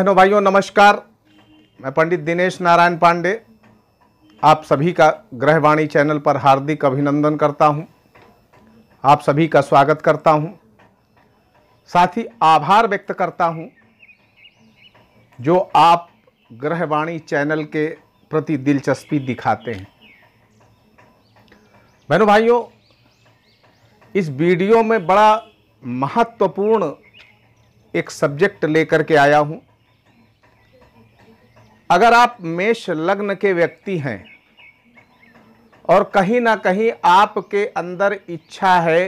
बहनों भाइयों नमस्कार मैं पंडित दिनेश नारायण पांडे आप सभी का ग्रहवाणी चैनल पर हार्दिक अभिनंदन करता हूं आप सभी का स्वागत करता हूं साथ ही आभार व्यक्त करता हूं जो आप ग्रहवाणी चैनल के प्रति दिलचस्पी दिखाते हैं बहनों भाइयों इस वीडियो में बड़ा महत्वपूर्ण एक सब्जेक्ट लेकर के आया हूं अगर आप मेष लग्न के व्यक्ति हैं और कहीं ना कहीं आपके अंदर इच्छा है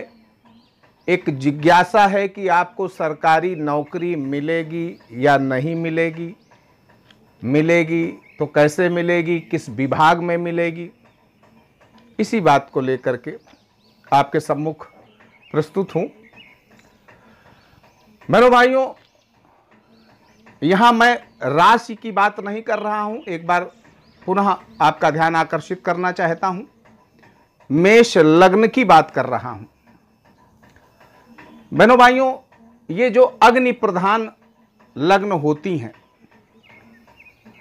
एक जिज्ञासा है कि आपको सरकारी नौकरी मिलेगी या नहीं मिलेगी मिलेगी तो कैसे मिलेगी किस विभाग में मिलेगी इसी बात को लेकर के आपके सम्मुख प्रस्तुत हूँ मेरे भाइयों यहाँ मैं राशि की बात नहीं कर रहा हूँ एक बार पुनः आपका ध्यान आकर्षित करना चाहता हूँ मेष लग्न की बात कर रहा हूँ बहनों भाइयों ये जो अग्नि प्रधान लग्न होती हैं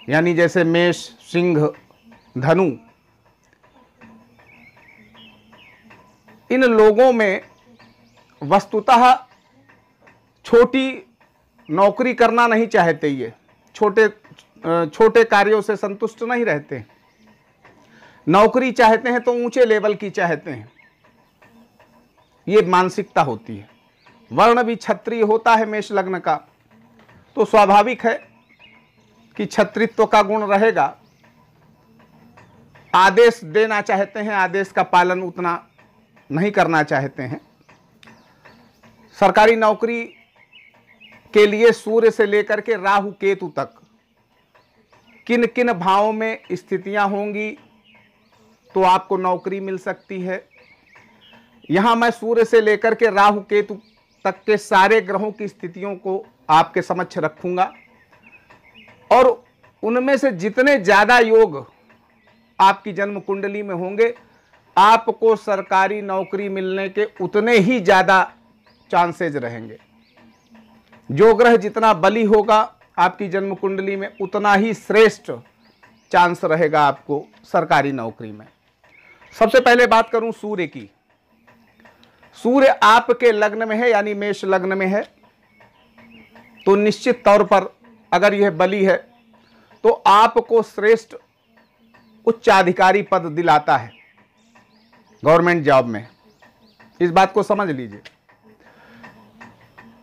यानी जैसे मेष सिंह धनु इन लोगों में वस्तुतः छोटी नौकरी करना नहीं चाहते ये छोटे छोटे कार्यों से संतुष्ट नहीं रहते नौकरी चाहते हैं तो ऊंचे लेवल की चाहते हैं ये मानसिकता होती है वर्ण भी क्षत्रिय होता है मेष लग्न का तो स्वाभाविक है कि क्षत्रित्व का गुण रहेगा आदेश देना चाहते हैं आदेश का पालन उतना नहीं करना चाहते हैं सरकारी नौकरी के लिए सूर्य से लेकर के राहु केतु तक किन किन भावों में स्थितियां होंगी तो आपको नौकरी मिल सकती है यहाँ मैं सूर्य से लेकर के राहु केतु तक के सारे ग्रहों की स्थितियों को आपके समक्ष रखूँगा और उनमें से जितने ज़्यादा योग आपकी जन्म कुंडली में होंगे आपको सरकारी नौकरी मिलने के उतने ही ज़्यादा चांसेज रहेंगे जो ग्रह जितना बली होगा आपकी जन्म कुंडली में उतना ही श्रेष्ठ चांस रहेगा आपको सरकारी नौकरी में सबसे पहले बात करूं सूर्य की सूर्य आपके लग्न में है यानी मेष लग्न में है तो निश्चित तौर पर अगर यह बलि है तो आपको श्रेष्ठ उच्चाधिकारी पद दिलाता है गवर्नमेंट जॉब में इस बात को समझ लीजिए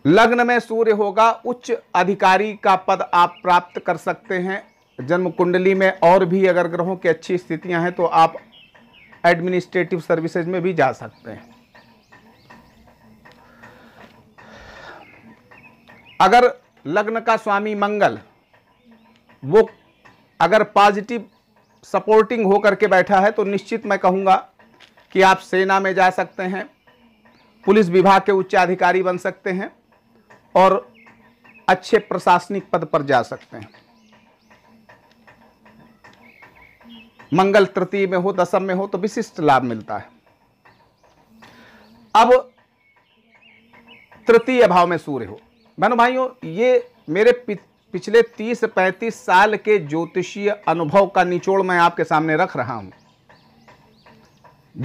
लग्न में सूर्य होगा उच्च अधिकारी का पद आप प्राप्त कर सकते हैं जन्म कुंडली में और भी अगर ग्रहों की अच्छी स्थितियां हैं तो आप एडमिनिस्ट्रेटिव सर्विसेज में भी जा सकते हैं अगर लग्न का स्वामी मंगल वो अगर पॉजिटिव सपोर्टिंग हो करके बैठा है तो निश्चित मैं कहूँगा कि आप सेना में जा सकते हैं पुलिस विभाग के उच्चाधिकारी बन सकते हैं और अच्छे प्रशासनिक पद पर जा सकते हैं मंगल तृतीय में हो दशम में हो तो विशिष्ट लाभ मिलता है अब तृतीय भाव में सूर्य हो बहनों भाइयों ये मेरे पिछले 30-35 साल के ज्योतिषीय अनुभव का निचोड़ मैं आपके सामने रख रहा हूं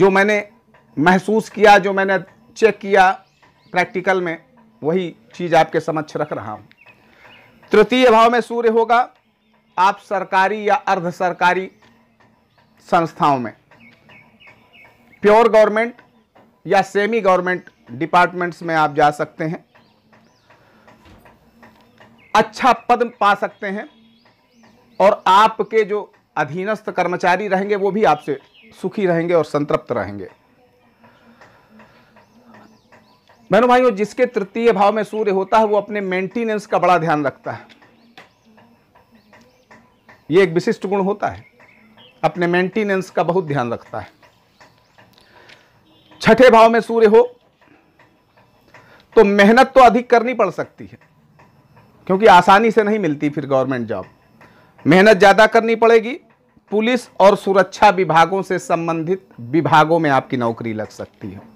जो मैंने महसूस किया जो मैंने चेक किया प्रैक्टिकल में वही चीज़ आपके समक्ष रख रहा हूं तृतीय भाव में सूर्य होगा आप सरकारी या अर्ध सरकारी संस्थाओं में प्योर गवर्नमेंट या सेमी गवर्नमेंट डिपार्टमेंट्स में आप जा सकते हैं अच्छा पद पा सकते हैं और आपके जो अधीनस्थ कर्मचारी रहेंगे वो भी आपसे सुखी रहेंगे और संतृप्त रहेंगे बहनों भाइयों जिसके तृतीय भाव में सूर्य होता है वो अपने मेंटेनेंस का बड़ा ध्यान रखता है ये एक विशिष्ट गुण होता है अपने मेंटेनेंस का बहुत ध्यान रखता है छठे भाव में सूर्य हो तो मेहनत तो अधिक करनी पड़ सकती है क्योंकि आसानी से नहीं मिलती फिर गवर्नमेंट जॉब मेहनत ज़्यादा करनी पड़ेगी पुलिस और सुरक्षा विभागों से संबंधित विभागों में आपकी नौकरी लग सकती है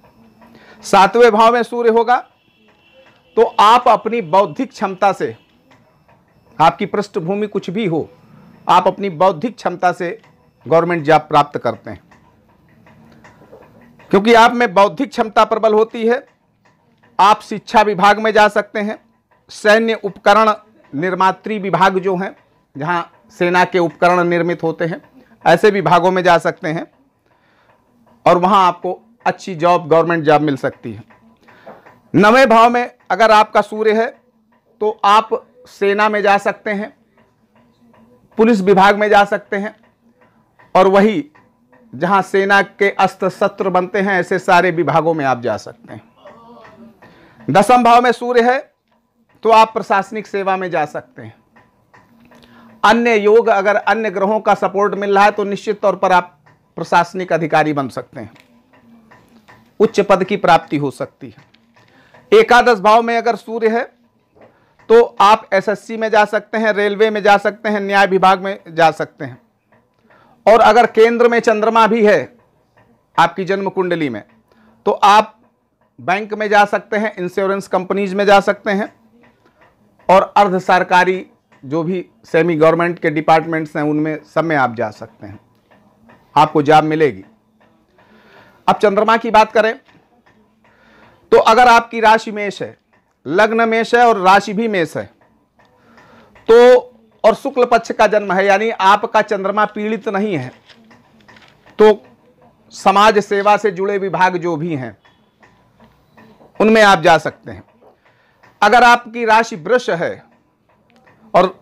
सातवें भाव में सूर्य होगा तो आप अपनी बौद्धिक क्षमता से आपकी पृष्ठभूमि कुछ भी हो आप अपनी बौद्धिक क्षमता से गवर्नमेंट जॉब प्राप्त करते हैं क्योंकि आप में बौद्धिक क्षमता प्रबल होती है आप शिक्षा विभाग में जा सकते हैं सैन्य उपकरण निर्मात्री विभाग जो हैं जहां सेना के उपकरण निर्मित होते हैं ऐसे विभागों में जा सकते हैं और वहां आपको अच्छी जॉब गवर्नमेंट जॉब मिल सकती है नवे भाव में अगर आपका सूर्य है तो आप सेना में जा सकते हैं पुलिस विभाग में जा सकते हैं और वही जहां सेना के अस्त्र शस्त्र बनते हैं ऐसे सारे विभागों में आप जा सकते हैं दसम भाव में सूर्य है तो आप प्रशासनिक सेवा में जा सकते हैं अन्य योग अगर अन्य ग्रहों का सपोर्ट मिल रहा है तो निश्चित तौर पर आप प्रशासनिक अधिकारी बन सकते हैं उच्च पद की प्राप्ति हो सकती है एकादश भाव में अगर सूर्य है तो आप एसएससी में जा सकते हैं रेलवे में जा सकते हैं न्याय विभाग में जा सकते हैं और अगर केंद्र में चंद्रमा भी है आपकी जन्म कुंडली में तो आप बैंक में जा सकते हैं इंश्योरेंस कंपनीज में जा सकते हैं और अर्ध सरकारी जो भी सेमी गवर्नमेंट के डिपार्टमेंट्स हैं उनमें सब में आप जा सकते हैं आपको जॉब मिलेगी अब चंद्रमा की बात करें तो अगर आपकी राशि मेष है लग्न मेष है और राशि भी मेष है तो और शुक्ल पक्ष का जन्म है यानी आपका चंद्रमा पीड़ित नहीं है तो समाज सेवा से जुड़े विभाग जो भी हैं उनमें आप जा सकते हैं अगर आपकी राशि वृष है और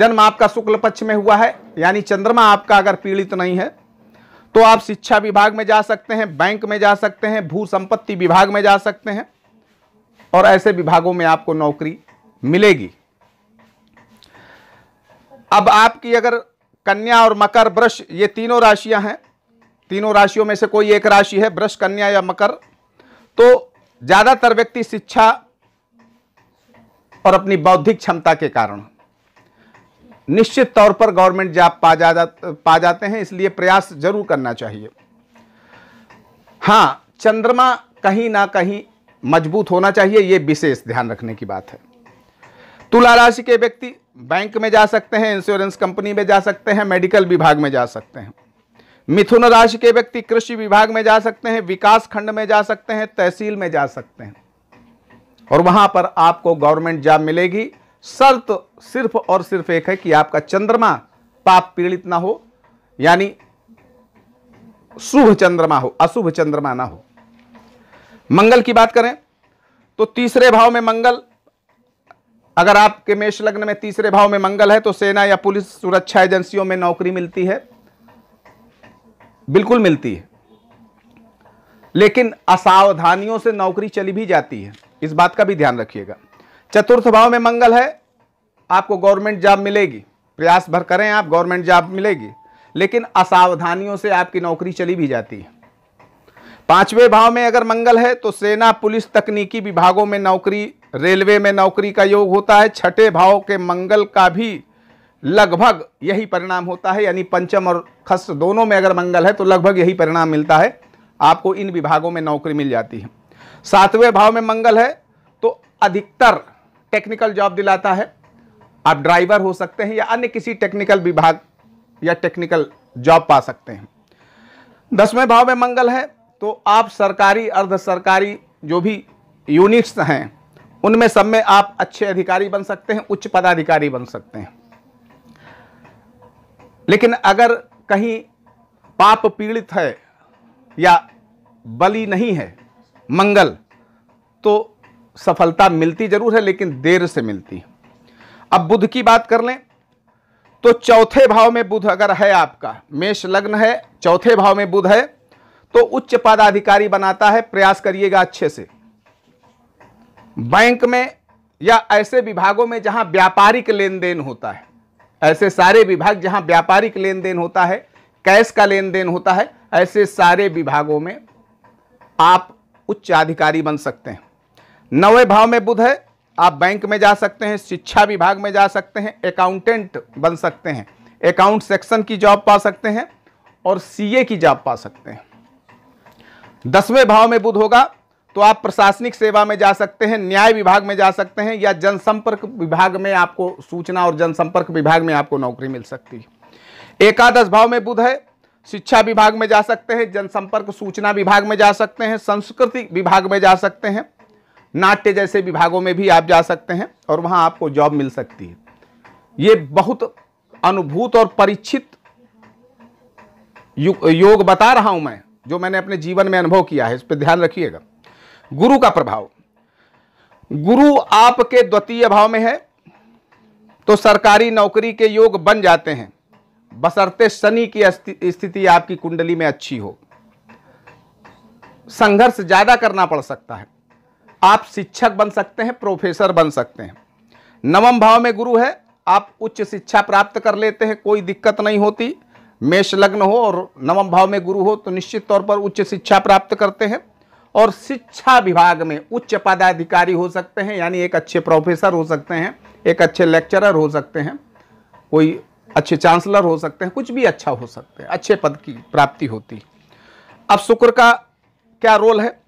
जन्म आपका शुक्ल पक्ष में हुआ है यानी चंद्रमा आपका अगर पीड़ित नहीं है तो आप शिक्षा विभाग में जा सकते हैं बैंक में जा सकते हैं भू संपत्ति विभाग में जा सकते हैं और ऐसे विभागों में आपको नौकरी मिलेगी अब आपकी अगर कन्या और मकर ब्रश ये तीनों राशियां हैं तीनों राशियों में से कोई एक राशि है ब्रश कन्या या मकर तो ज़्यादातर व्यक्ति शिक्षा और अपनी बौद्धिक क्षमता के कारण निश्चित तौर पर गवर्नमेंट जॉब पा जा पा जाते हैं इसलिए प्रयास जरूर करना चाहिए हाँ चंद्रमा कहीं ना कहीं मजबूत होना चाहिए ये विशेष ध्यान रखने की बात है तुला राशि के व्यक्ति बैंक में जा सकते हैं इंश्योरेंस कंपनी में जा सकते हैं मेडिकल विभाग में जा सकते हैं मिथुन राशि के व्यक्ति कृषि विभाग में जा सकते हैं विकास खंड में जा सकते हैं तहसील में जा सकते हैं और वहां पर आपको गवर्नमेंट जॉब मिलेगी शर्त सिर्फ और सिर्फ एक है कि आपका चंद्रमा पाप पीड़ित ना हो यानी शुभ चंद्रमा हो अशुभ चंद्रमा ना हो मंगल की बात करें तो तीसरे भाव में मंगल अगर आपके मेष लग्न में तीसरे भाव में मंगल है तो सेना या पुलिस सुरक्षा एजेंसियों में नौकरी मिलती है बिल्कुल मिलती है लेकिन असावधानियों से नौकरी चली भी जाती है इस बात का भी ध्यान रखिएगा चतुर्थ भाव में मंगल है आपको गवर्नमेंट जॉब मिलेगी प्रयास भर करें आप गवर्नमेंट जॉब मिलेगी लेकिन असावधानियों से आपकी नौकरी चली भी जाती है पांचवें भाव में अगर मंगल है तो सेना पुलिस तकनीकी विभागों में नौकरी रेलवे में नौकरी का योग होता है छठे भाव के मंगल का भी लगभग यही परिणाम होता है यानी पंचम और खस दोनों में अगर मंगल है तो लगभग यही परिणाम मिलता है आपको इन विभागों में नौकरी मिल जाती है सातवें भाव में मंगल है तो अधिकतर टेक्निकल जॉब दिलाता है आप ड्राइवर हो सकते हैं या अन्य किसी टेक्निकल विभाग या टेक्निकल जॉब पा सकते हैं दसवें भाव में मंगल है तो आप सरकारी अर्ध सरकारी जो भी यूनिट्स हैं उनमें सब में आप अच्छे अधिकारी बन सकते हैं उच्च पदाधिकारी बन सकते हैं लेकिन अगर कहीं पाप पीड़ित है या बलि नहीं है मंगल तो सफलता मिलती जरूर है लेकिन देर से मिलती है अब बुध की बात कर लें तो चौथे भाव में बुध अगर है आपका मेष लग्न है चौथे भाव में बुध है तो उच्च पदाधिकारी बनाता है प्रयास करिएगा अच्छे से बैंक में या ऐसे विभागों में जहां व्यापारिक लेन देन होता है ऐसे सारे विभाग जहां व्यापारिक लेन देन होता है कैश का लेन देन होता है ऐसे सारे विभागों में आप उच्च अधिकारी बन सकते हैं नवे भाव में बुध है आप बैंक में जा सकते हैं शिक्षा विभाग में जा सकते हैं अकाउंटेंट बन सकते हैं अकाउंट सेक्शन की जॉब पा सकते हैं और सीए की जॉब पा सकते हैं दसवें भाव में बुध होगा तो आप प्रशासनिक सेवा में जा सकते हैं न्याय विभाग में जा सकते हैं या जनसंपर्क विभाग में आपको सूचना और जनसंपर्क विभाग में आपको नौकरी मिल सकती है एकादश भाव में बुध है शिक्षा विभाग में जा सकते हैं जनसंपर्क सूचना विभाग में जा सकते हैं संस्कृति विभाग में जा सकते हैं नाट्य जैसे विभागों में भी आप जा सकते हैं और वहाँ आपको जॉब मिल सकती है ये बहुत अनुभूत और परीक्षित योग बता रहा हूँ मैं जो मैंने अपने जीवन में अनुभव किया है इस पर ध्यान रखिएगा गुरु का प्रभाव गुरु आपके द्वितीय भाव में है तो सरकारी नौकरी के योग बन जाते हैं बसरते शनि की स्थिति आपकी कुंडली में अच्छी हो संघर्ष ज़्यादा करना पड़ सकता है आप शिक्षक बन सकते हैं प्रोफेसर बन सकते हैं नवम भाव में गुरु है आप उच्च शिक्षा प्राप्त कर लेते हैं कोई दिक्कत नहीं होती मेष लग्न हो और नवम भाव में गुरु हो तो निश्चित तौर पर उच्च शिक्षा प्राप्त करते हैं और शिक्षा विभाग में उच्च पदाधिकारी हो सकते हैं यानी एक अच्छे प्रोफेसर हो सकते हैं एक अच्छे लेक्चरर हो सकते हैं कोई अच्छे चांसलर हो सकते हैं कुछ भी अच्छा हो सकते हैं अच्छे पद की प्राप्ति होती अब शुक्र का क्या रोल है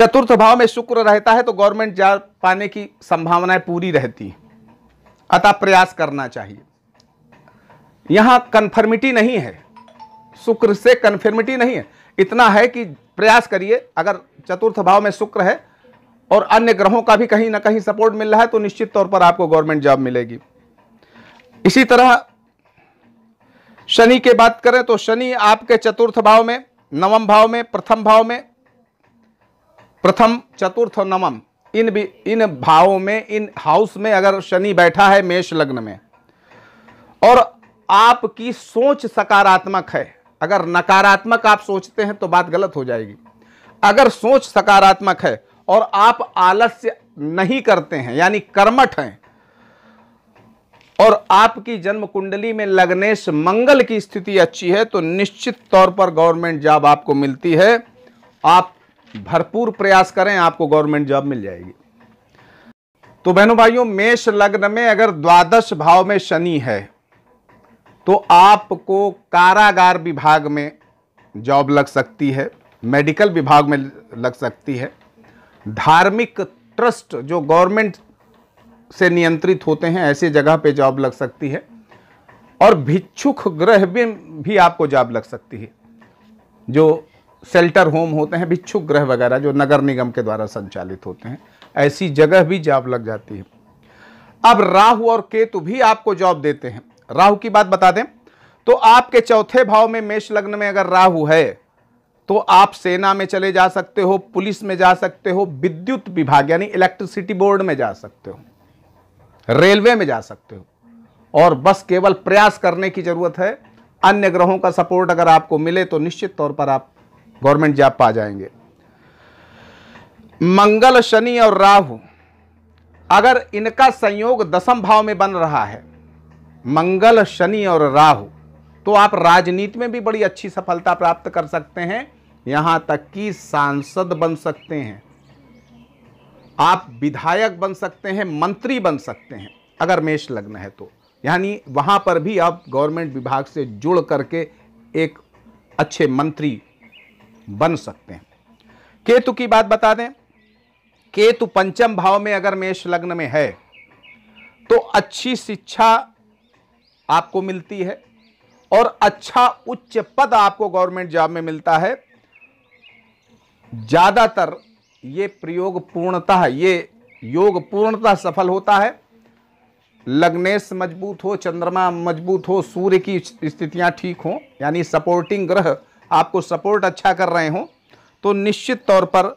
चतुर्थ भाव में शुक्र रहता है तो गवर्नमेंट जा पाने की संभावनाएं पूरी रहती हैं अतः प्रयास करना चाहिए यहां कन्फर्मिटी नहीं है शुक्र से कन्फर्मिटी नहीं है इतना है कि प्रयास करिए अगर चतुर्थ भाव में शुक्र है और अन्य ग्रहों का भी कहीं ना कहीं सपोर्ट मिल रहा है तो निश्चित तौर पर आपको गवर्नमेंट जॉब मिलेगी इसी तरह शनि के बात करें तो शनि आपके चतुर्थ भाव में नवम भाव में प्रथम भाव में प्रथम चतुर्थ और नवम इन भी इन भावों में इन हाउस में अगर शनि बैठा है मेष लग्न में और आपकी सोच सकारात्मक है अगर नकारात्मक आप सोचते हैं तो बात गलत हो जाएगी अगर सोच सकारात्मक है और आप आलस्य नहीं करते हैं यानी कर्मठ हैं और आपकी जन्म कुंडली में लग्नेश मंगल की स्थिति अच्छी है तो निश्चित तौर पर गवर्नमेंट जॉब आपको मिलती है आप भरपूर प्रयास करें आपको गवर्नमेंट जॉब मिल जाएगी तो बहनों भाइयों मेष लग्न में अगर द्वादश भाव में शनि है तो आपको कारागार विभाग में जॉब लग सकती है मेडिकल विभाग में लग सकती है धार्मिक ट्रस्ट जो गवर्नमेंट से नियंत्रित होते हैं ऐसे जगह पे जॉब लग सकती है और भिक्षुक ग्रह में भी आपको जॉब लग सकती है जो शेल्टर होम होते हैं भिक्षुक गृह वगैरह जो नगर निगम के द्वारा संचालित होते हैं ऐसी जगह भी जॉब लग जाती है अब राहु और केतु भी आपको जॉब देते हैं राहु की बात बता दें तो आपके चौथे भाव में मेष लग्न में अगर राहु है तो आप सेना में चले जा सकते हो पुलिस में जा सकते हो विद्युत विभाग यानी इलेक्ट्रिसिटी बोर्ड में जा सकते हो रेलवे में जा सकते हो और बस केवल प्रयास करने की जरूरत है अन्य ग्रहों का सपोर्ट अगर आपको मिले तो निश्चित तौर पर आप गवर्नमेंट जॉब पा जाएंगे मंगल शनि और राहु अगर इनका संयोग दसम भाव में बन रहा है मंगल शनि और राहु तो आप राजनीति में भी बड़ी अच्छी सफलता प्राप्त कर सकते हैं यहां तक कि सांसद बन सकते हैं आप विधायक बन सकते हैं मंत्री बन सकते हैं अगर मेष लग्न है तो यानी वहां पर भी आप गवर्नमेंट विभाग से जुड़ करके एक अच्छे मंत्री बन सकते हैं केतु की बात बता दें केतु पंचम भाव में अगर मेष लग्न में है तो अच्छी शिक्षा आपको मिलती है और अच्छा उच्च पद आपको गवर्नमेंट जॉब में मिलता है ज़्यादातर ये प्रयोग पूर्णतः ये योग पूर्णतः सफल होता है लग्नेश मजबूत हो चंद्रमा मजबूत हो सूर्य की स्थितियां ठीक हो यानी सपोर्टिंग ग्रह आपको सपोर्ट अच्छा कर रहे हों तो निश्चित तौर पर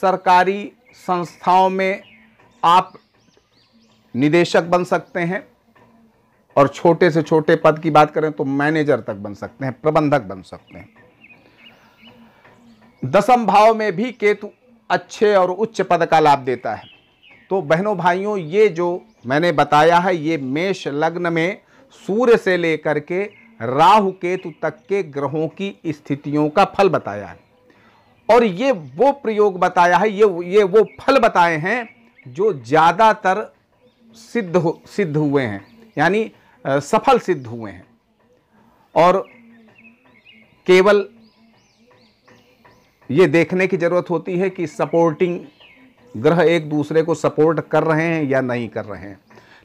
सरकारी संस्थाओं में आप निदेशक बन सकते हैं और छोटे से छोटे पद की बात करें तो मैनेजर तक बन सकते हैं प्रबंधक बन सकते हैं दसम भाव में भी केतु अच्छे और उच्च पद का लाभ देता है तो बहनों भाइयों ये जो मैंने बताया है ये मेष लग्न में सूर्य से लेकर के राहु केतु तक के ग्रहों की स्थितियों का फल बताया है और ये वो प्रयोग बताया है ये ये वो फल बताए हैं जो ज़्यादातर सिद्ध हो सिद्ध हुए हैं यानी सफल सिद्ध हुए हैं और केवल ये देखने की ज़रूरत होती है कि सपोर्टिंग ग्रह एक दूसरे को सपोर्ट कर रहे हैं या नहीं कर रहे हैं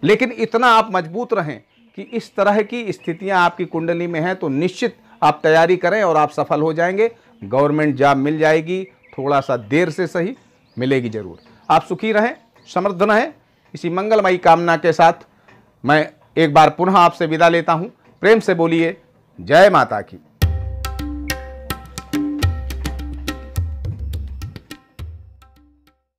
लेकिन इतना आप मजबूत रहें कि इस तरह की स्थितियां आपकी कुंडली में हैं तो निश्चित आप तैयारी करें और आप सफल हो जाएंगे गवर्नमेंट जॉब मिल जाएगी थोड़ा सा देर से सही मिलेगी ज़रूर आप सुखी रहें समृद्ध रहें इसी मंगलमयी कामना के साथ मैं एक बार पुनः आपसे विदा लेता हूँ प्रेम से बोलिए जय माता की